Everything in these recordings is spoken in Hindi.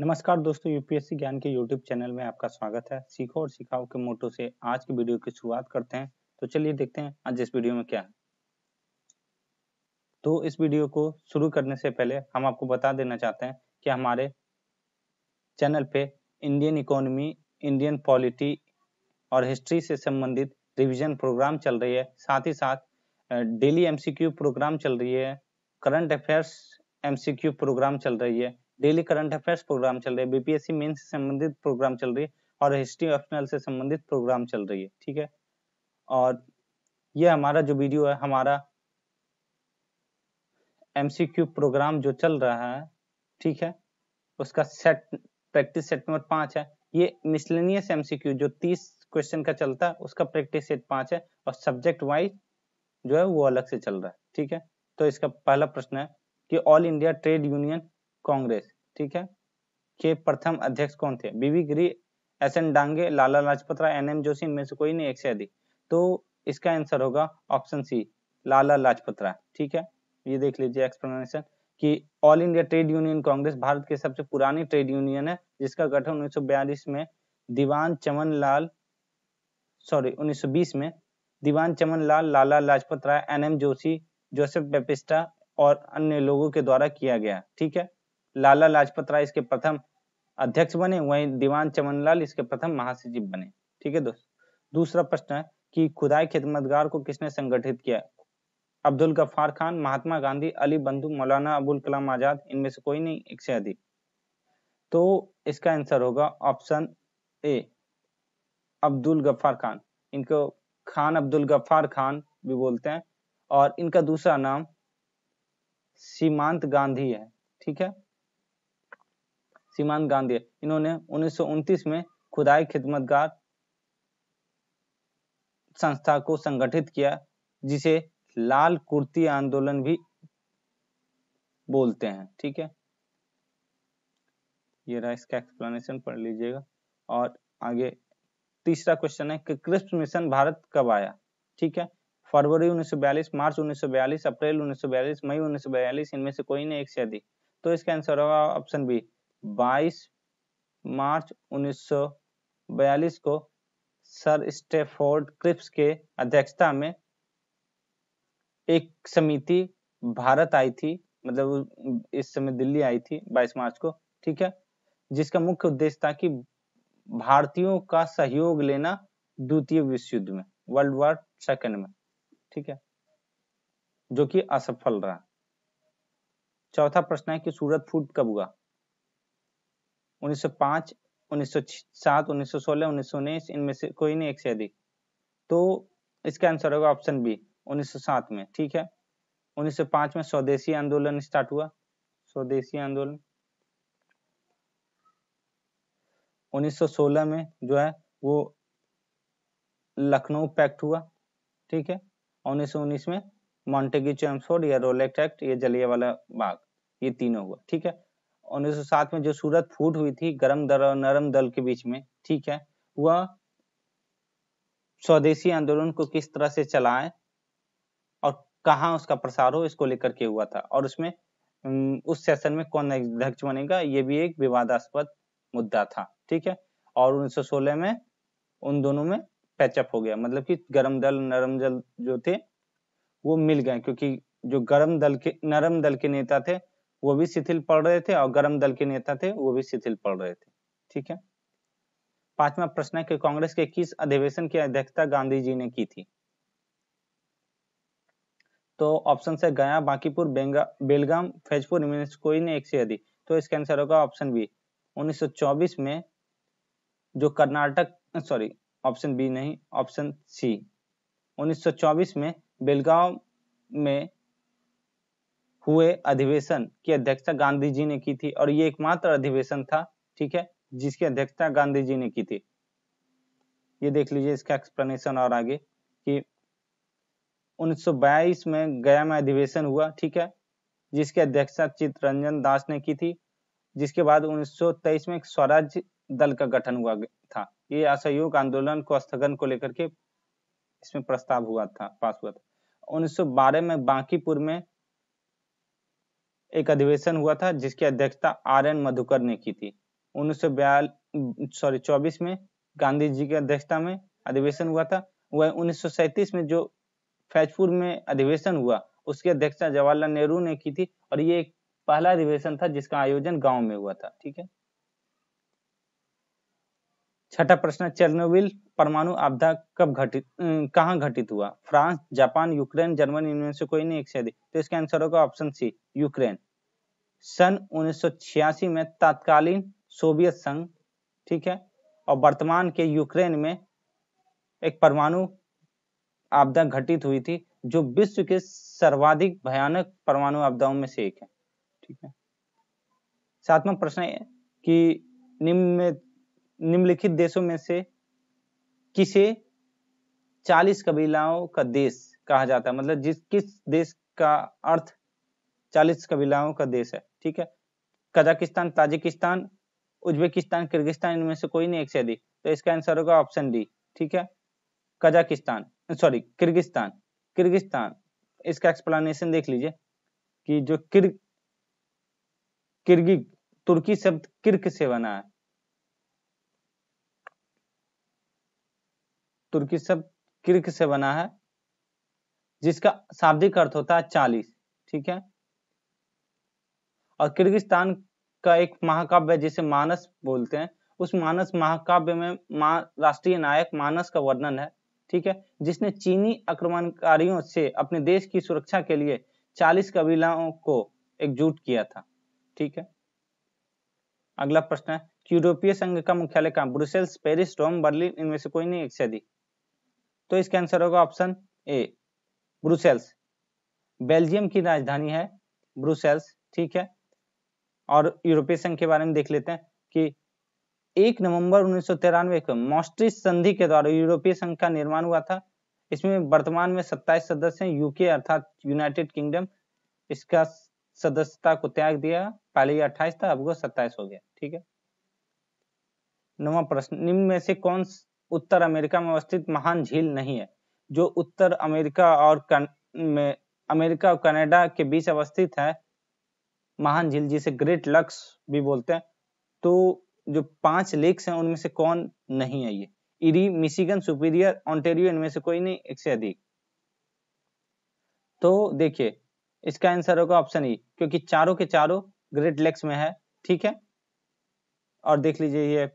नमस्कार दोस्तों यूपीएससी ज्ञान के यूट्यूब चैनल में आपका स्वागत है सीखो और सिखाओ के मोटो से आज की वीडियो की शुरुआत करते हैं तो चलिए देखते हैं आज इस वीडियो में क्या है तो इस वीडियो को शुरू करने से पहले हम आपको बता देना चाहते हैं कि हमारे चैनल पे इंडियन इकोनॉमी इंडियन पॉलिटी और हिस्ट्री से संबंधित रिविजन प्रोग्राम चल रही है साथ ही साथ डेली एमसीक्यू प्रोग्राम चल रही है करंट अफेयर्स एम प्रोग्राम चल रही है डेली करंट अफेयर्स प्रोग्राम चल रहे हैं बीपीएससी मेन से संबंधित प्रोग्राम चल रही है और हिस्ट्री ऑप्शनल से संबंधित प्रोग्राम चल रही है ठीक है और ये हमारा जो वीडियो है हमारा एम प्रोग्राम जो चल रहा है ठीक है उसका सेट प्रैक्टिस सेट नंबर पांच है ये मिसलेनियस एमसीक्यू जो तीस क्वेश्चन का चलता है उसका प्रैक्टिस सेट पांच है और सब्जेक्ट वाइज जो है वो अलग से चल रहा है ठीक है तो इसका पहला प्रश्न है कि All India Trade Union Congress ठीक है के प्रथम अध्यक्ष कौन थे B V Giri S N Dange Lala Lajpat Rai N M Joshi इनमें से कोई नहीं एक से अधिक तो इसका आंसर होगा ऑप्शन सी लाला लाजपत राय ठीक है ये देख लीजिए एक्सप्लेनेशन कि All India Trade Union Congress Bharat की सबसे पुरानी ट्रेड यूनियन है जिसका गठन 1942 में दीवान चमन लाल सॉरी 1920 में दीवान चमन लाल लाला लाजपत राय एन एम जोशी जोसेफ बेपिस्टा और अन्य लोगों के द्वारा किया गया ठीक है लाला लाजपत राय इसके प्रथम अध्यक्ष बने वहीं दीवान चमनलाल इसके प्रथम महासचिव बने ठीक है दोस्त दूसरा प्रश्न है कि खुदाई खिदमतगार को किसने संगठित किया अब्दुल गफ्फार खान महात्मा गांधी अली बंधु मौलाना अबुल कलाम आजाद इनमें से कोई नहीं एक से अधिक तो इसका आंसर होगा ऑप्शन ए अब्दुल गफ्फार खान इनको खान अब्दुल गफ्फार खान भी बोलते हैं और इनका दूसरा नाम सीमांत गांधी है ठीक है सीमांत गांधी इन्होंने उन्नीस में खुदाई खिदमतगार संस्था को संगठित किया जिसे लाल कुर्ती आंदोलन भी बोलते हैं ठीक है ये रहा इसका एक्सप्लेनेशन पढ़ लीजिएगा और आगे तीसरा क्वेश्चन है कि क्रिस्प मिशन भारत कब आया ठीक है फरवरी 1942 मार्च 1942 अप्रैल 1942 मई 1942 इनमें से कोई ने एक से अधिक तो इसका आंसर होगा ऑप्शन बी 22 मार्च 1942 को सर स्टेफोर्ड क्रिप्स के अध्यक्षता में एक समिति भारत आई थी मतलब इस समय दिल्ली आई थी 22 मार्च को ठीक है जिसका मुख्य उद्देश्य था कि भारतीयों का सहयोग लेना द्वितीय विश्व युद्ध में वर्ल्ड वॉर सेकंड में ठीक है जो कि असफल रहा चौथा प्रश्न है कि सूरत फूट कब हुआ उन्नीस उन्नीस सौ सौ सात सोलह उन्नीस सौ उन्नीस इनमें से कोई नहीं एक से अधिक तो इसका आंसर होगा ऑप्शन बी 1907 में ठीक है 1905 में स्वदेशी आंदोलन स्टार्ट हुआ स्वदेशी आंदोलन 1916 में जो है वो लखनऊ पैक्ट हुआ ठीक है उन्नीस उन्नीस में मॉन्टेगी चैम्सफोर्ड या रोलेक्ट एक्ट ये जलिया वाला बाग ये तीनों हुआ ठीक है 1907 में जो सूरत फूट हुई थी गर्म दल और नरम दल के बीच में ठीक है वह स्वदेशी आंदोलन को किस तरह से चलाए और कहा उसका प्रसार हो इसको लेकर के हुआ था और उसमें उस सेशन में कौन अध्यक्ष बनेगा ये भी एक विवादास्पद मुद्दा था ठीक है और 1916 में उन दोनों में पैचअप हो गया मतलब कि गर्म दल नरम दल जो थे वो मिल गए क्योंकि जो गर्म दल के नरम दल के नेता थे वो भी शिथिल पड़ रहे थे और गर्म दल के नेता थे वो भी शिथिल पड़ रहे थे ठीक है पांचवा प्रश्न है कि कांग्रेस के किस अधिवेशन की अध्यक्षता गांधी जी ने की थी तो ऑप्शन से गया बांकीपुर बेलगाम फैजपुर कोई ने एक से अधिक तो इसका आंसर होगा ऑप्शन बी 1924 में जो कर्नाटक सॉरी ऑप्शन बी नहीं ऑप्शन सी 1924 में बेलगाम में हुए अधिवेशन की अध्यक्षता गांधी जी ने की थी और ये एकमात्र अधिवेशन था ठीक है जिसकी अध्यक्षता गांधी जी ने की थी ये देख लीजिए इसका एक्सप्लेनेशन और आगे कि 1922 में गया में अधिवेशन हुआ ठीक है जिसकी अध्यक्षता चित्रंजन दास ने की थी जिसके बाद 1923 में एक स्वराज दल का गठन हुआ था ये असहयोग आंदोलन को स्थगन को लेकर के इसमें प्रस्ताव हुआ था पास हुआ था उन्नीस में बांकीपुर में एक अधिवेशन हुआ था जिसकी अध्यक्षता आर एन मधुकर ने की थी उन्नीस सौ सॉरी चौबीस में गांधी जी की अध्यक्षता में अधिवेशन हुआ था वह उन्नीस में जो फैजपुर में अधिवेशन हुआ उसकी अध्यक्षता जवाहरलाल नेहरू ने की थी और ये पहला अधिवेशन था जिसका आयोजन गांव में हुआ था ठीक है छठा प्रश्न चेर्नोबिल परमाणु आपदा कब घटित कहाँ घटित हुआ फ्रांस जापान यूक्रेन जर्मनी इनमें से कोई नहीं एक से अधिक तो इसका आंसर होगा ऑप्शन सी यूक्रेन सन 1986 में तत्कालीन सोवियत संघ ठीक है और वर्तमान के यूक्रेन में एक परमाणु आपदा घटित हुई थी जो विश्व के सर्वाधिक भयानक परमाणु आपदाओं में से एक है ठीक है सातवां प्रश्न है कि निम्न निम्नलिखित देशों में से किसे 40 कबीलाओं का देश कहा जाता है मतलब जिस किस देश का अर्थ चालीस कबीलाओं का देश है ठीक है कजाकिस्तान ताजिकिस्तान उज्बेकिस्तान किर्गिस्तान इनमें से कोई नहीं एक से अधिक तो इसका आंसर होगा ऑप्शन डी ठीक है कजाकिस्तान सॉरी किर्गिस्तान किर्गिस्तान इसका एक्सप्लेनेशन देख लीजिए कि जो किर्ग किर्गिक तुर्की शब्द किर्क से बना है तुर्की शब्द किर्क से बना है जिसका शाब्दिक अर्थ होता है चालीस ठीक है और किर्गिस्तान का एक महाकाव्य जिसे मानस बोलते हैं उस मानस महाकाव्य में मा राष्ट्रीय नायक मानस का वर्णन है ठीक है जिसने चीनी आक्रमणकारियों से अपने देश की सुरक्षा के लिए 40 कबीलाओं को एकजुट किया था ठीक है अगला प्रश्न है यूरोपीय संघ का मुख्यालय कहा ब्रुसेल्स पेरिस रोम बर्लिन इनमें से कोई नहीं एक से अधिक तो इसका आंसर होगा ऑप्शन ए ब्रुसेल्स बेल्जियम की राजधानी है ब्रुसेल्स ठीक है और यूरोपीय संघ के बारे में देख लेते हैं कि एक नवंबर उन्नीस को मॉस्ट्री संधि के द्वारा यूरोपीय संघ का निर्माण हुआ था इसमें वर्तमान में 27 सदस्य यूके अर्थात यूनाइटेड किंगडम इसका सदस्यता को त्याग दिया पहले ये 28 था अब वो 27 हो गया ठीक है नवा प्रश्न निम्न में से कौन उत्तर अमेरिका में अवस्थित महान झील नहीं है जो उत्तर अमेरिका और कन, में अमेरिका और कनाडा के बीच अवस्थित है महान झील जिसे ग्रेट लक्स भी बोलते हैं तो जो पांच लेक्स हैं उनमें से कौन नहीं है ये इरी मिशिगन सुपीरियर ऑन्टेरियो इनमें से कोई नहीं एक से अधिक तो देखिए इसका आंसर होगा ऑप्शन ई e, क्योंकि चारों के चारों ग्रेट लेक्स में है ठीक है और देख लीजिए ये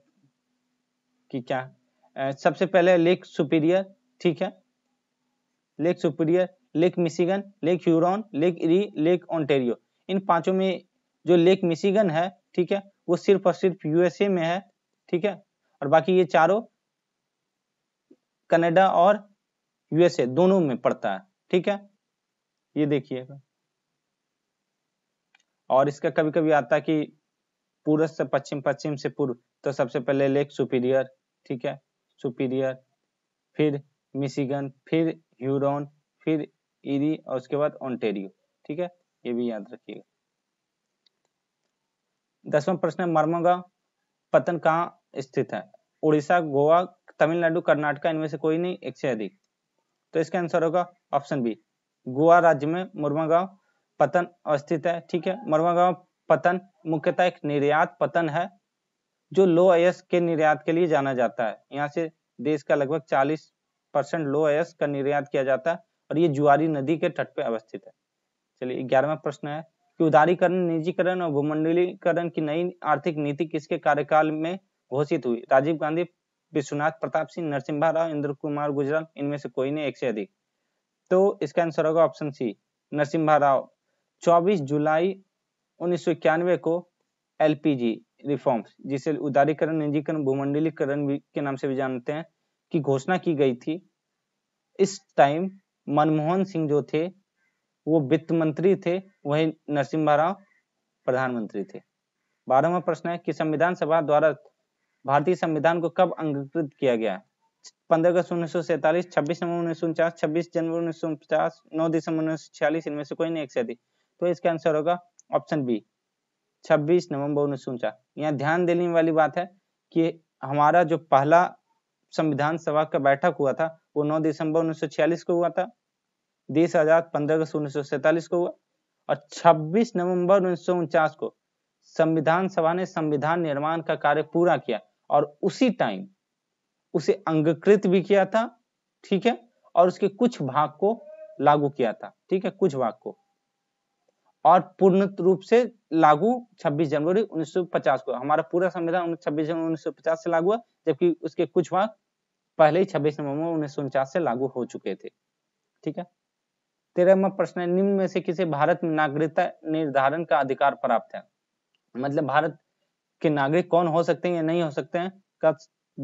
कि क्या सबसे पहले लेक सुपीरियर ठीक है Lake Superior Lake Michigan Lake Huron Lake Erie Lake Ontario इन पांचों में जो लेक मिशिगन है ठीक है वो सिर्फ और सिर्फ यूएसए में है ठीक है और बाकी ये चारों कनाडा और यूएसए दोनों में पड़ता है ठीक है ये देखिएगा और इसका कभी कभी आता है कि पूर्व से पश्चिम पश्चिम से पूर्व तो सबसे पहले लेक सुपीरियर ठीक है सुपीरियर फिर मिशिगन फिर ह्यूरोन फिर इरी और उसके बाद ओंटेरियो ठीक है ये भी याद रखिएगा दसवां प्रश्न है मर्मगा पतन कहाँ स्थित है उड़ीसा गोवा तमिलनाडु कर्नाटक इनमें से कोई नहीं एक से अधिक तो इसका आंसर होगा ऑप्शन बी गोवा राज्य में मुर्मागांव पतन अवस्थित है ठीक है मुर्मागांव पतन मुख्यतः एक निर्यात पतन है जो लो अयस के निर्यात के लिए जाना जाता है यहाँ से देश का लगभग 40 परसेंट लो अयस का निर्यात किया जाता है और ये जुआरी नदी के तट पे अवस्थित है चलिए ग्यारहवा प्रश्न है कि उदारीकरण निजीकरण और भूमंडलीकरण की नई आर्थिक नीति किसके कार्यकाल में घोषित हुई राजीव गांधी विश्वनाथ प्रताप सिंह नरसिम्हा राव इंद्र कुमार गुजराल इनमें से कोई नहीं एक से अधिक तो इसका आंसर होगा ऑप्शन सी नरसिम्हा राव 24 जुलाई उन्नीस को एलपीजी रिफॉर्म्स जिसे उदारीकरण निजीकरण भूमंडलीकरण के नाम से भी जानते हैं की घोषणा की गई थी इस टाइम मनमोहन सिंह जो थे वो वित्त मंत्री थे वही नरसिम्हा राव प्रधानमंत्री थे बारहवा प्रश्न है कि संविधान सभा द्वारा भारतीय संविधान को कब अंगीकृत किया गया पंद्रह अगस्त उन्नीस सौ सैतालीस छब्बीस नवंबर उन्नीस सौ उनचास छब्बीस जनवरी उन्नीस सौ पचास नौ दिसंबर उन्नीस सौ छियालीस इनमें से कोई नहीं एक से तो इसका आंसर होगा ऑप्शन बी छब्बीस नवंबर उन्नीस सौ उनचास यहाँ ध्यान देने वाली बात है कि हमारा जो पहला संविधान सभा का बैठक हुआ था वो नौ दिसंबर उन्नीस सौ छियालीस को हुआ था देश आजाद पंद्रह अगस्त उन्नीस को हुआ और 26 नवंबर उन्नीस को संविधान सभा ने संविधान निर्माण का कार्य पूरा किया और उसी टाइम उसे अंगकृत भी किया था ठीक है और उसके कुछ भाग को लागू किया था ठीक है कुछ भाग को और पूर्ण रूप से लागू 26 जनवरी 1950 को हमारा पूरा संविधान 26 जनवरी 1950 से लागू हुआ जबकि उसके कुछ भाग पहले ही 26 नवंबर उन्नीस से लागू हो चुके थे ठीक है तेरहवा प्रश्न है निम्न में से किसे भारत में नागरिकता निर्धारण का अधिकार प्राप्त है मतलब भारत के नागरिक कौन हो सकते हैं या नहीं हो सकते हैं का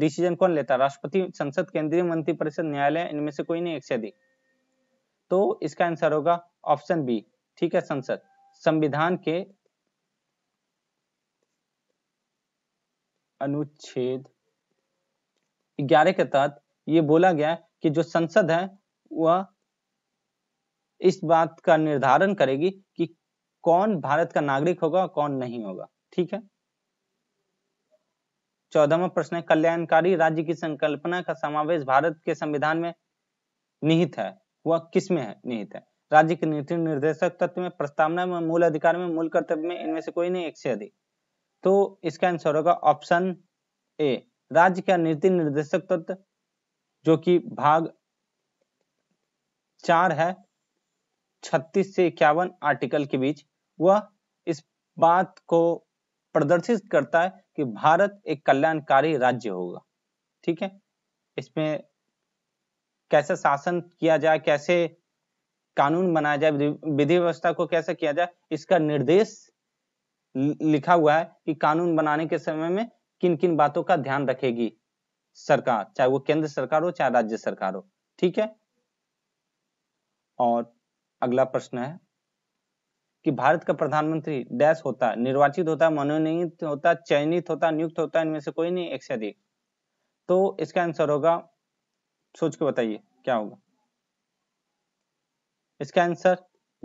डिसीजन कौन लेता है राष्ट्रपति संसद केंद्रीय मंत्री परिषद न्यायालय इनमें से कोई नहीं एक से अधिक तो इसका आंसर होगा ऑप्शन बी ठीक है संसद संविधान के अनुच्छेद ग्यारह के तहत ये बोला गया कि जो संसद है वह इस बात का निर्धारण करेगी कि कौन भारत का नागरिक होगा और कौन नहीं होगा ठीक है चौदहवा प्रश्न है कल्याणकारी राज्य की संकल्पना का समावेश भारत के संविधान में निहित है वह किस में है निहित है राज्य के नीति निर्देशक तत्व में प्रस्तावना में मूल अधिकार में मूल कर्तव्य में इनमें से कोई नहीं एक से अधिक तो इसका आंसर होगा ऑप्शन ए राज्य का नीति निर्देशक तत्व जो कि भाग चार है छत्तीस से इक्यावन आर्टिकल के बीच वह इस बात को प्रदर्शित करता है कि भारत एक कल्याणकारी राज्य होगा ठीक है इसमें कैसे शासन किया जाए कैसे कानून बनाया जाए विधि व्यवस्था को कैसे किया जाए इसका निर्देश लिखा हुआ है कि कानून बनाने के समय में किन किन बातों का ध्यान रखेगी सरकार चाहे वो केंद्र सरकार हो चाहे राज्य सरकार हो ठीक है और अगला प्रश्न है कि भारत का प्रधानमंत्री डैश होता निर्वाचित होता मनोनीत होता चयनित होता नियुक्त होता इनमें से कोई नहीं एक से अधिक तो इसका आंसर होगा सोच के बताइए क्या होगा इसका आंसर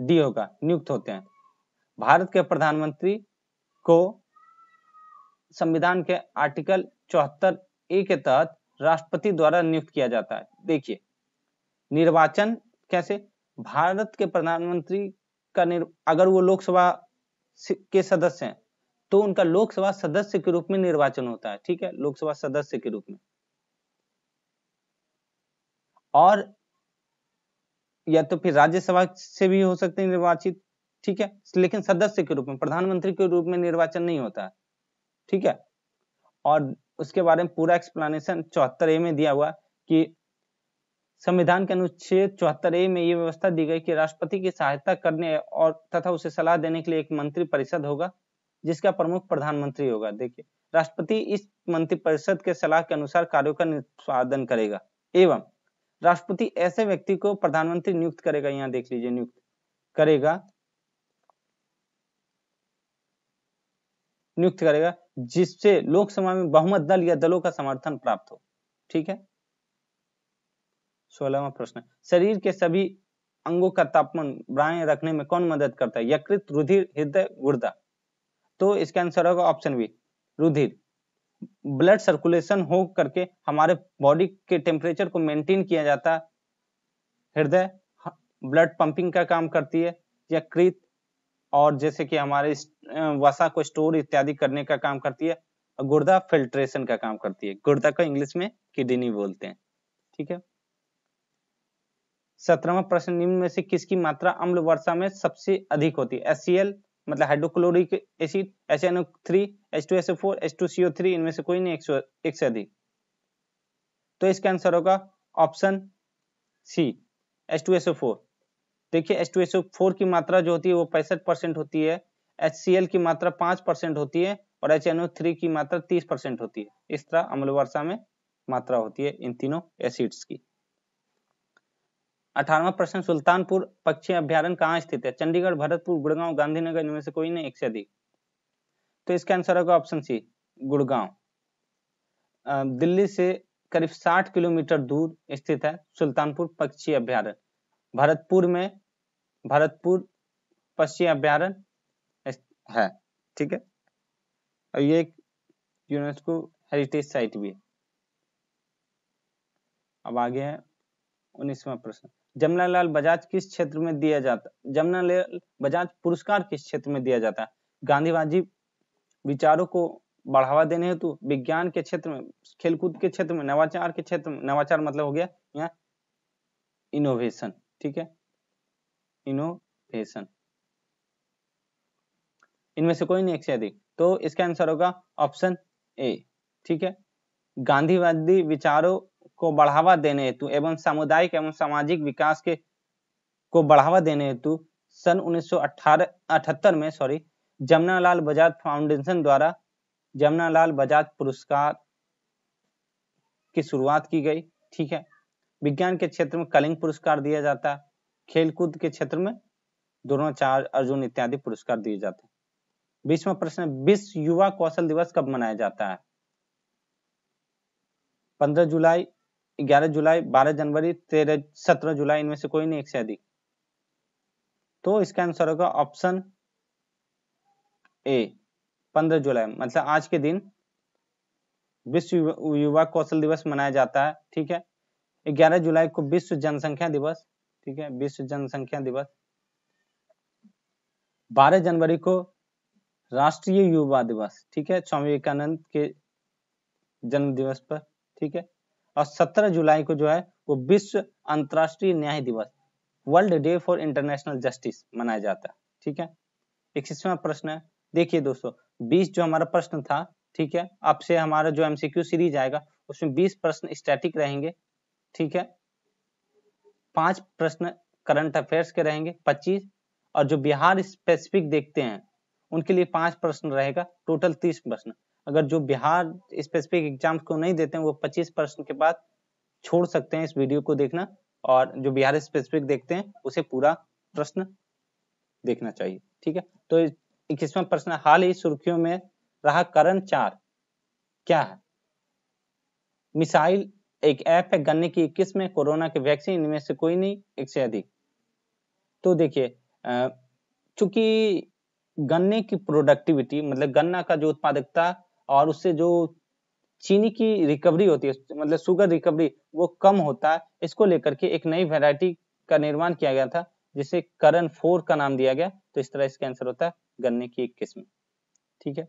डी होगा नियुक्त होते हैं भारत के प्रधानमंत्री को संविधान के आर्टिकल चौहत्तर ए के तहत राष्ट्रपति द्वारा नियुक्त किया जाता है देखिए निर्वाचन कैसे भारत के प्रधानमंत्री का अगर वो लोकसभा के सदस्य हैं तो उनका लोकसभा सदस्य के रूप में निर्वाचन होता है ठीक है लोकसभा सदस्य के रूप में और या तो फिर राज्यसभा से भी हो सकते हैं निर्वाचित ठीक है लेकिन सदस्य के रूप में प्रधानमंत्री के रूप में निर्वाचन नहीं होता है ठीक है और उसके बारे में पूरा एक्सप्लेनेशन चौहत्तर ए में दिया हुआ कि संविधान के अनुच्छेद चौहत्तर ए में ये व्यवस्था दी गई कि राष्ट्रपति की सहायता करने और तथा उसे सलाह देने के लिए एक मंत्री परिषद होगा जिसका प्रमुख प्रधानमंत्री होगा देखिए राष्ट्रपति इस मंत्री परिषद के सलाह के अनुसार कार्यों का निष्पादन करेगा एवं राष्ट्रपति ऐसे व्यक्ति को प्रधानमंत्री नियुक्त करेगा यहाँ देख लीजिए नियुक्त करेगा नियुक्त करेगा जिससे लोकसभा में बहुमत दल या दलों का समर्थन प्राप्त हो ठीक है सोलहवा प्रश्न शरीर के सभी अंगों का तापमान बनाए रखने में कौन मदद करता है यकृत रुधिर हृदय गुर्दा तो इसका आंसर होगा ऑप्शन बी रुधिर ब्लड सर्कुलेशन हो करके हमारे बॉडी के टेम्परेचर को मेंटेन किया जाता है हृदय ब्लड पंपिंग का काम करती है यकृत और जैसे कि हमारे वसा को स्टोर इत्यादि करने का काम करती है गुर्दा फिल्ट्रेशन का काम करती है गुर्दा को इंग्लिश में किडनी बोलते हैं ठीक है सत्रहवा प्रश्न निम्न में से किसकी मात्रा अम्ल वर्षा में सबसे अधिक होती है एच मतलब hydrochloric acid H N O three H two S O four H two C O three इनमें से कोई नहीं एक, एक से अधिक तो इसका आंसर होगा option C H two S O four देखिए H two S O four की मात्रा जो होती है वो पैंसठ परसेंट होती है एच सी एल की मात्रा पांच परसेंट होती है और एच एन ओ थ्री की मात्रा तीस परसेंट होती है इस तरह अम्ल वर्षा में मात्रा होती है इन तीनों एसिड्स की अठारवा प्रश्न सुल्तानपुर पक्षी अभ्यारण कहाँ स्थित है चंडीगढ़ भरतपुर गुड़गांव गांधीनगर इनमें से कोई नहीं एक से अधिक तो इसका आंसर होगा ऑप्शन सी गुड़गांव दिल्ली से करीब 60 किलोमीटर दूर स्थित है सुल्तानपुर पक्षी अभ्यारण भरतपुर में भरतपुर पक्षी अभ्यारण है ठीक है और ये एक यूनेस्को हेरिटेज साइट भी है अब आगे है उन्नीसवा प्रश्न जमनालाल बजाज किस क्षेत्र में दिया जाता जमनालाल बजाज पुरस्कार किस क्षेत्र में दिया जाता है गांधीवादी विचारों को बढ़ावा देने हेतु विज्ञान के क्षेत्र में खेलकूद के क्षेत्र में नवाचार के क्षेत्र में नवाचार मतलब हो गया यहाँ इनोवेशन ठीक है इनोवेशन इनमें से कोई नहीं एक से अधिक तो इसका आंसर होगा ऑप्शन ए ठीक है गांधीवादी विचारों को बढ़ावा देने हेतु एवं सामुदायिक एवं सामाजिक विकास के को बढ़ावा देने हेतु सन उन्नीस में सॉरी जमुनालाल बजाज फाउंडेशन द्वारा जमुनालाल बजाज पुरस्कार की शुरुआत की गई ठीक है विज्ञान के क्षेत्र में कलिंग पुरस्कार दिया जाता है खेलकूद के क्षेत्र में द्रोणाचार्य अर्जुन इत्यादि पुरस्कार दिए जाते हैं बीसवा प्रश्न विश्व युवा कौशल दिवस कब मनाया जाता है पंद्रह जुलाई ग्यारह जुलाई बारह जनवरी तेरह सत्रह जुलाई इनमें से कोई नहीं एक से अधिक तो इसका आंसर होगा ऑप्शन ए पंद्रह जुलाई मतलब आज के दिन विश्व युवा कौशल दिवस मनाया जाता है ठीक है ग्यारह जुलाई को विश्व जनसंख्या दिवस ठीक है विश्व जनसंख्या दिवस बारह जनवरी को राष्ट्रीय युवा दिवस ठीक है स्वामी विवेकानंद के जन्म दिवस पर ठीक है और 17 जुलाई को जो है वो विश्व अंतर्राष्ट्रीय न्याय दिवस world day for international justice मनाया जाता है ठीक है इक्कीसवा प्रश्न है देखिए दोस्तों बीस जो हमारा प्रश्न था ठीक है से हमारा जो एमसीक्यू सीरीज आएगा उसमें बीस प्रश्न स्टैटिक रहेंगे ठीक है पांच प्रश्न करंट अफेयर्स के रहेंगे पच्चीस और जो बिहार स्पेसिफिक देखते हैं उनके लिए पांच प्रश्न रहेगा टोटल तीस प्रश्न अगर जो बिहार स्पेसिफिक एग्जाम्स को नहीं देते हैं वो 25 परसेंट के बाद छोड़ सकते हैं इस वीडियो को देखना और जो बिहार स्पेसिफिक देखते हैं उसे पूरा प्रश्न देखना चाहिए ठीक है तो इक्कीसवा प्रश्न हाल ही सुर्खियों में रहा करण चार क्या है मिसाइल एक ऐप है गन्ने की इक्कीस में कोरोना के वैक्सीन इनमें से कोई नहीं एक से अधिक तो देखिए चूंकि गन्ने की प्रोडक्टिविटी मतलब गन्ना का जो उत्पादकता और उससे जो चीनी की रिकवरी होती है मतलब शुगर रिकवरी वो कम होता है इसको लेकर के एक नई वेराइटी का निर्माण किया गया था जिसे करण फोर का नाम दिया गया तो इस तरह इसका आंसर होता है गन्ने की एक किस्म ठीक है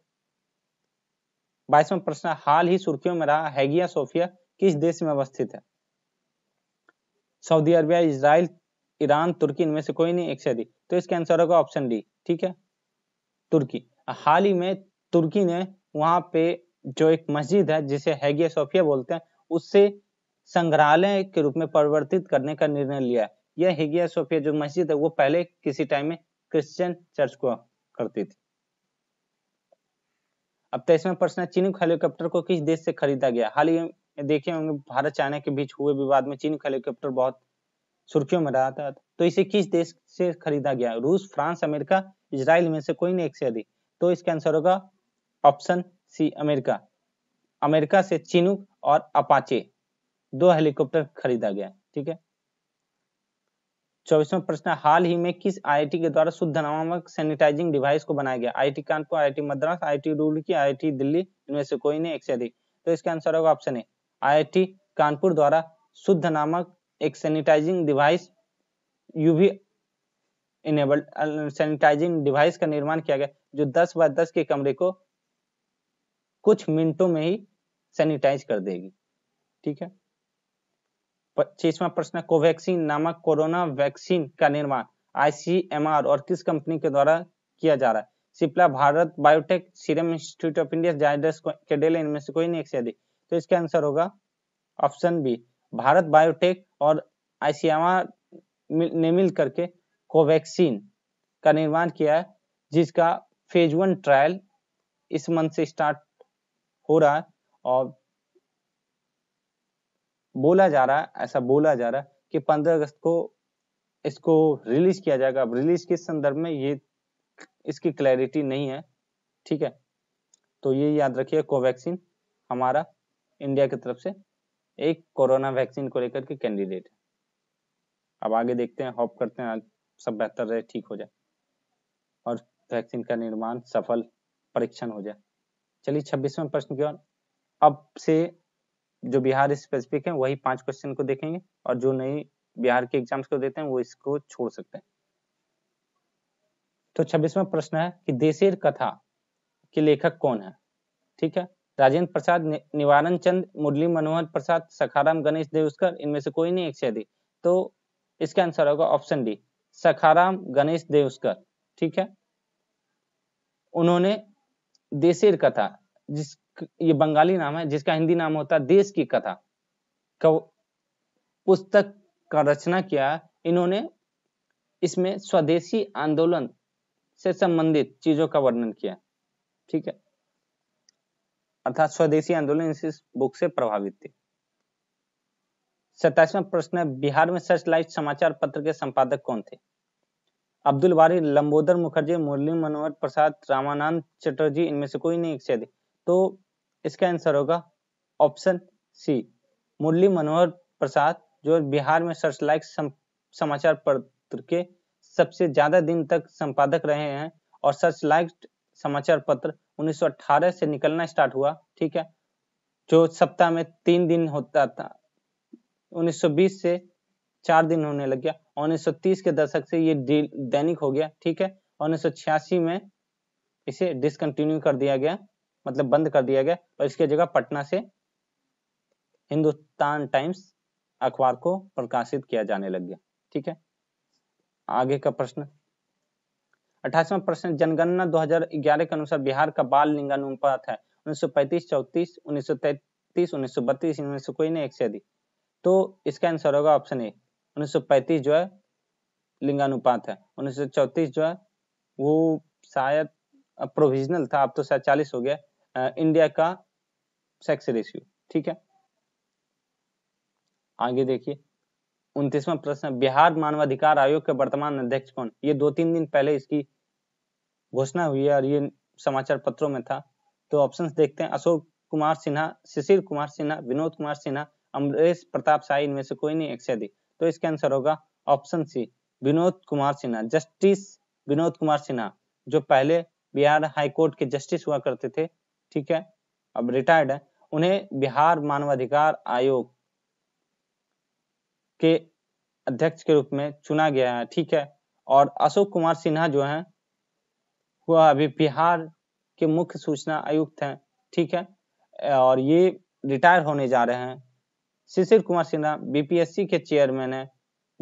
बाईसवा प्रश्न हाल ही सुर्खियों में रहा हैगिया सोफिया किस देश में अवस्थित है सऊदी अरबिया इसराइल ईरान तुर्की इनमें से कोई नहीं एक से अधिक तो इसका आंसर होगा ऑप्शन डी ठीक है तुर्की हाल ही में तुर्की ने वहाँ पे जो एक मस्जिद है जिसे हैगिया सोफिया बोलते हैं उससे संग्रहालय के रूप में परिवर्तित करने का निर्णय लिया यह हेगिया सोफिया जो मस्जिद है वो पहले किसी टाइम में क्रिश्चियन चर्च को करती थी अब तेईसवा तो प्रश्न है चीनी हेलीकॉप्टर को किस देश से खरीदा गया हाल ही देखे होंगे भारत चाइना के बीच हुए विवाद में चीनी हेलीकॉप्टर बहुत सुर्खियों में रहा था तो इसे किस देश से खरीदा गया रूस फ्रांस अमेरिका इसराइल में से कोई नहीं एक से अधिक तो इसका आंसर होगा ऑप्शन सी अमेरिका अमेरिका से चिनुक और अपाचे दो हेलीकॉप्टर खरीदा गया ठीक है चौबीसवा प्रश्न हाल ही में किस आईआईटी के द्वारा शुद्ध नामक सैनिटाइजिंग डिवाइस को बनाया गया IIT Kanpur IIT Madras IIT की आईआईटी दिल्ली इनमें से कोई नहीं एक से अधिक तो इसका आंसर होगा ऑप्शन ए आईआईटी कानपुर द्वारा शुद्ध नामक एक sanitising device UV enabled sanitising device का निर्माण किया गया जो दस बाय दस के कमरे को कुछ मिनटों में ही सैनिटाइज कर देगी ठीक है पच्चीसवा प्रश्न कोवैक्सीन नामक कोरोना वैक्सीन का निर्माण आईसीएमआर और किस कंपनी के द्वारा किया जा रहा है Cipla Bharat Biotech Serum Institute of India Zydus Cadila इनमें से कोई नहीं यदि तो इसका आंसर होगा ऑप्शन बी भारत बायोटेक और आईसीएमआर ने मिल करके कोवैक्सीन का निर्माण किया है जिसका फेज वन ट्रायल इस मंथ से स्टार्ट हो रहा है और बोला जा रहा है ऐसा बोला जा रहा है कि 15 अगस्त को इसको रिलीज किया जाएगा अब रिलीज के संदर्भ में ये इसकी क्लैरिटी नहीं है ठीक है तो ये याद रखिए कोवैक्सीन हमारा इंडिया की तरफ से एक कोरोना वैक्सीन को लेकर के कैंडिडेट है अब आगे देखते हैं होप करते हैं सब बेहतर रहे ठीक हो जाए और वैक्सीन का निर्माण सफल परीक्षण हो जाए चलिए छब्बीसवें प्रश्न की ओर अब से जो बिहार स्पेसिफिक है वही पांच क्वेश्चन को देखेंगे और जो नई बिहार के एग्जाम्स को देते हैं वो इसको छोड़ सकते हैं तो छब्बीसवा प्रश्न है कि देशेर कथा के लेखक कौन है ठीक है राजेंद्र प्रसाद निवारण चंद मुरली मनोहर प्रसाद सखाराम गणेश देवस्कर इनमें से कोई नहीं एक से अधिक तो इसका आंसर होगा ऑप्शन डी सखाराम गणेश देवस्कर ठीक है उन्होंने देशेर कथा जिस ये बंगाली नाम है जिसका हिंदी नाम होता है देश की कथा का पुस्तक का रचना किया इन्होंने इसमें स्वदेशी आंदोलन से संबंधित चीजों का वर्णन किया ठीक है अर्थात स्वदेशी आंदोलन इस बुक से प्रभावित थे सत्ताईसवा प्रश्न है बिहार में सर्च लाइट समाचार पत्र के संपादक कौन थे अब्दुल बारी लंबोदर मुखर्जी मुरली मनोहर प्रसाद रामानंद चटर्जी इनमें से कोई नहीं एक से अधिक तो इसका आंसर होगा ऑप्शन सी मुरली मनोहर प्रसाद जो बिहार में सर्च लाइक समाचार पत्र के सबसे ज्यादा दिन तक संपादक रहे हैं और सर्च लाइक समाचार पत्र 1918 से निकलना स्टार्ट हुआ ठीक है जो सप्ताह में तीन दिन होता था 1920 से चार दिन होने लग गया उन्नीस के दशक से ये दैनिक हो गया ठीक है उन्नीस में इसे डिसकंटिन्यू कर दिया गया मतलब बंद कर दिया गया और इसकी जगह पटना से हिंदुस्तान टाइम्स अखबार को प्रकाशित किया जाने लग गया ठीक है आगे का प्रश्न अठाईसवा प्रश्न जनगणना 2011 के अनुसार बिहार का बाल लिंगानुपात है 1935, 34, 1933, 1932 इनमें से कोई नहीं एक से अधिक तो इसका आंसर होगा ऑप्शन ए 1935 जो है लिंगानुपात है 1934 जो है वो शायद प्रोविजनल था अब तो शायद चालीस हो गया इंडिया का सेक्स रेशियो ठीक है आगे देखिए उनतीसवा प्रश्न बिहार मानवाधिकार आयोग के वर्तमान अध्यक्ष कौन ये दो तीन दिन पहले इसकी घोषणा हुई है और ये समाचार पत्रों में था तो ऑप्शंस देखते हैं अशोक कुमार सिन्हा शिशिर कुमार सिन्हा विनोद कुमार सिन्हा अमरेश प्रताप शाही इनमें से कोई नहीं अधिक तो इसका आंसर होगा option C Vinod Kumar Sinha justice Vinod Kumar Sinha जो पहले बिहार हाईकोर्ट के जस्टिस हुआ करते थे ठीक है अब रिटायर्ड है उन्हें बिहार मानवाधिकार आयोग के अध्यक्ष के रूप में चुना गया है ठीक है और अशोक कुमार सिन्हा जो है वह अभी बिहार के मुख्य सूचना आयुक्त हैं ठीक है और ये रिटायर होने जा रहे हैं शिशिर कुमार सिन्हा बीपीएससी के चेयरमैन है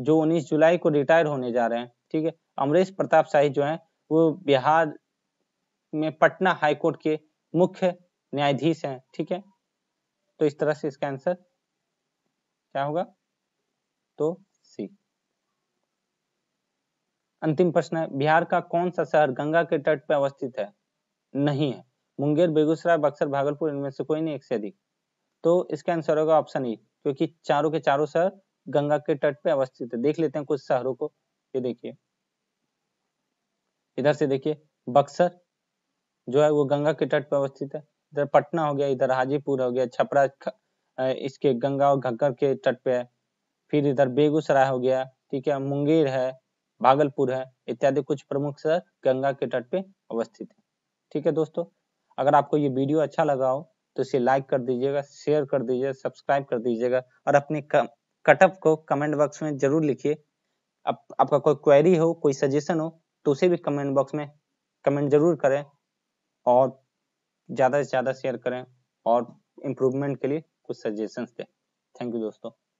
जो 19 जुलाई को रिटायर होने जा रहे हैं ठीक है अमरेश प्रताप शाही जो है वो बिहार में पटना हाईकोर्ट के मुख्य न्यायाधीश हैं ठीक है तो इस तरह से इसका आंसर क्या होगा तो सी अंतिम प्रश्न है बिहार का कौन सा शहर गंगा के तट पर अवस्थित है नहीं है मुंगेर बेगूसराय बक्सर भागलपुर इनमें से कोई नहीं एक से अधिक तो इसका आंसर होगा ऑप्शन ई क्योंकि चारों के चारों शहर गंगा के तट पे अवस्थित है देख लेते हैं कुछ शहरों को ये देखिए इधर से देखिए बक्सर जो है वो गंगा के तट पे अवस्थित है इधर पटना हो गया इधर हाजीपुर हो गया छपरा इसके गंगा और घग्गर के तट पे है फिर इधर बेगूसराय हो गया ठीक है मुंगेर है भागलपुर है इत्यादि कुछ प्रमुख शहर गंगा के तट पे अवस्थित है ठीक है दोस्तों अगर आपको ये वीडियो अच्छा लगा हो तो इसे लाइक कर दीजिएगा शेयर कर दीजिएगा सब्सक्राइब कर दीजिएगा और अपने कटअप को कमेंट बॉक्स में जरूर लिखिए आप, आपका कोई क्वेरी हो कोई सजेशन हो तो उसे भी कमेंट बॉक्स में कमेंट जरूर करें और ज़्यादा से ज़्यादा शेयर करें और इम्प्रूवमेंट के लिए कुछ सजेशंस दें थैंक यू दोस्तों